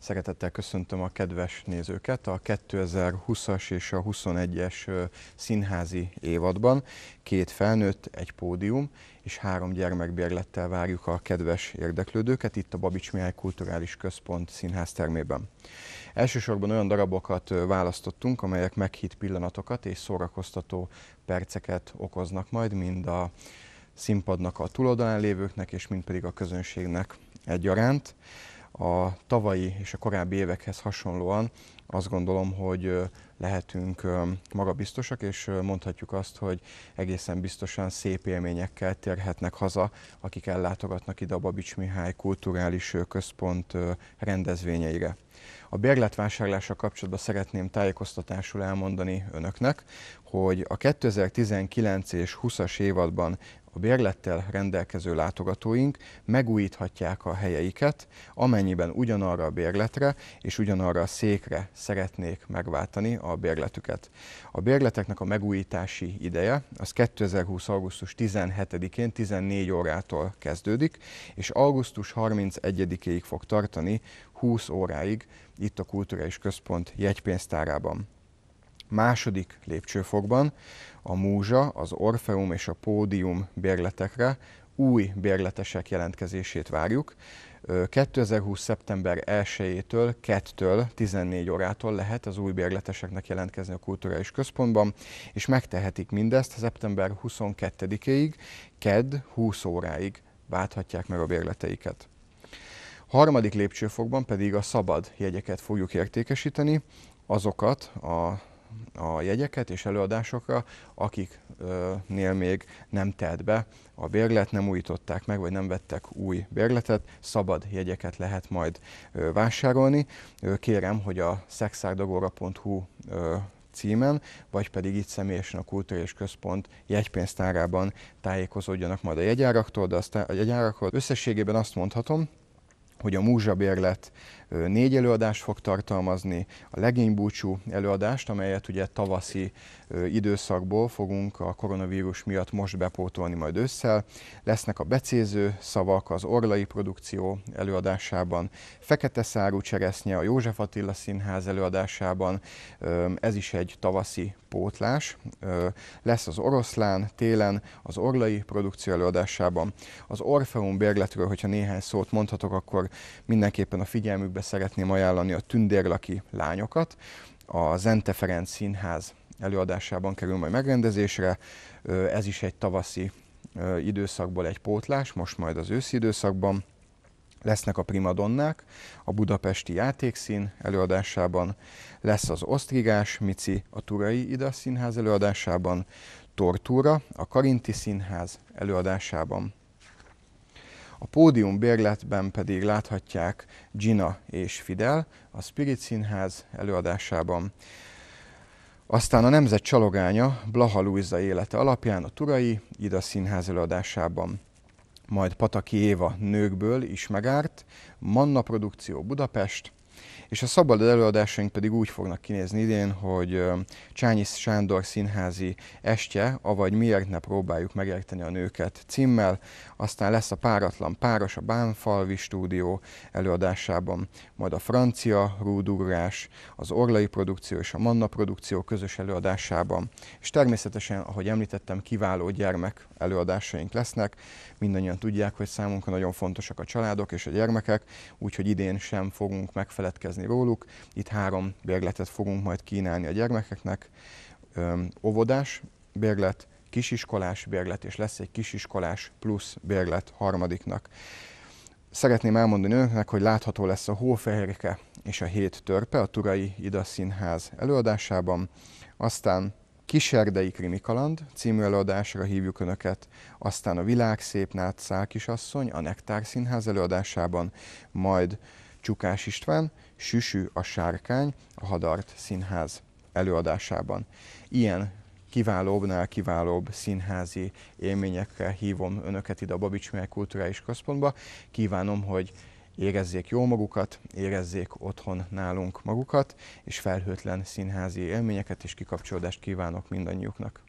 Szeretettel köszöntöm a kedves nézőket a 2020-as és a 21-es színházi évadban. Két felnőtt, egy pódium és három gyermekbérlettel várjuk a kedves érdeklődőket itt a Babics Mihály Kulturális Központ színház termében. Elsősorban olyan darabokat választottunk, amelyek meghitt pillanatokat és szórakoztató perceket okoznak majd mind a színpadnak a túloldalán lévőknek, és mind pedig a közönségnek egyaránt a tavalyi és a korábbi évekhez hasonlóan azt gondolom, hogy lehetünk magabiztosak, és mondhatjuk azt, hogy egészen biztosan szép élményekkel térhetnek haza, akik ellátogatnak ide a Babics Mihály Kulturális Központ rendezvényeire. A bérletvásárlással kapcsolatban szeretném tájékoztatásul elmondani önöknek, hogy a 2019 és 20-as évadban a bérlettel rendelkező látogatóink megújíthatják a helyeiket, amennyiben ugyanarra a bérletre és ugyanarra a székre szeretnék megváltani a bérletüket. A bérleteknek a megújítási ideje az 2020. augusztus 17-én 14 órától kezdődik, és augusztus 31-ig fog tartani 20 óráig itt a Kulturális Központ jegypénztárában. Második lépcsőfokban a múzsa, az Orfeum és a pódium bérletekre új bérletesek jelentkezését várjuk. 2020. szeptember 1-től, 2-től, 14 órától lehet az új bérleteseknek jelentkezni a Kulturális Központban, és megtehetik mindezt szeptember 22-ig, KED 20 óráig válthatják meg a bérleteiket. Harmadik lépcsőfokban pedig a szabad jegyeket fogjuk értékesíteni, azokat a a jegyeket és előadásokra, akiknél még nem telt be a bérlet, nem újították meg, vagy nem vettek új bérletet, szabad jegyeket lehet majd vásárolni. Kérem, hogy a szexárdagóra.hu címen, vagy pedig itt személyesen a Kulturális Központ jegypénztárában tájékozódjanak majd a jegyáraktól, de aztán a jegyárakról összességében azt mondhatom, hogy a múzsabérlet négy előadást fog tartalmazni, a legénybúcsú előadást, amelyet ugye tavaszi időszakból fogunk a koronavírus miatt most bepótolni majd ősszel. Lesznek a becéző szavak az Orlai produkció előadásában, Fekete Szárú Cseresznye a József Attila Színház előadásában, ez is egy tavaszi pótlás. Lesz az Oroszlán télen, az Orlai produkció előadásában. Az Orfeum bérletről, hogyha néhány szót mondhatok, akkor mindenképpen a figyelmükbe szeretném ajánlani a Tündérlaki lányokat, a Zente Ferenc Színház előadásában kerül majd megrendezésre. Ez is egy tavaszi időszakból egy pótlás, most majd az őszi időszakban. Lesznek a primadonnák a budapesti játékszín előadásában, lesz az Osztrigás Mici a Turai Ida Színház előadásában, Tortúra a Karinti Színház előadásában, a pódium bérletben pedig láthatják Gina és Fidel a Spirit Színház előadásában. Aztán a Nemzet Csalogánya Blaha Luisa élete alapján a Turai Ida Színház előadásában majd Pataki Éva nőkből is megárt, Manna Produkció Budapest, és a szabad előadásaink pedig úgy fognak kinézni idén, hogy Csányi Sándor színházi estje, avagy miért ne próbáljuk megérteni a nőket címmel, aztán lesz a páratlan páros a Bánfalvi stúdió előadásában, majd a francia rúdugrás, az Orlai produkció és a Manna produkció közös előadásában, és természetesen, ahogy említettem, kiváló gyermek előadásaink lesznek. Mindannyian tudják, hogy számunkra nagyon fontosak a családok és a gyermekek, úgyhogy idén sem fogunk megfeledkezni kérdezni róluk. Itt három bérletet fogunk majd kínálni a gyermekeknek. óvodás bérlet, kisiskolás bérlet, és lesz egy kisiskolás plusz bérlet harmadiknak. Szeretném elmondani önöknek, hogy látható lesz a Hófehérke és a Hét Törpe a Turai Ida Színház előadásában, aztán Kiserdei Krimikaland című előadásra hívjuk Önöket, aztán a Világ Szép Nátszál Kisasszony a Nektár Színház előadásában, majd Csukás István, Süsű a sárkány, a Hadart Színház előadásában. Ilyen kiválóbbnál kiválóbb színházi élményekkel hívom Önöket ide a Babics Mely Kulturális Központba. Kívánom, hogy érezzék jó magukat, érezzék otthon nálunk magukat, és felhőtlen színházi élményeket és kikapcsolódást kívánok mindannyiuknak.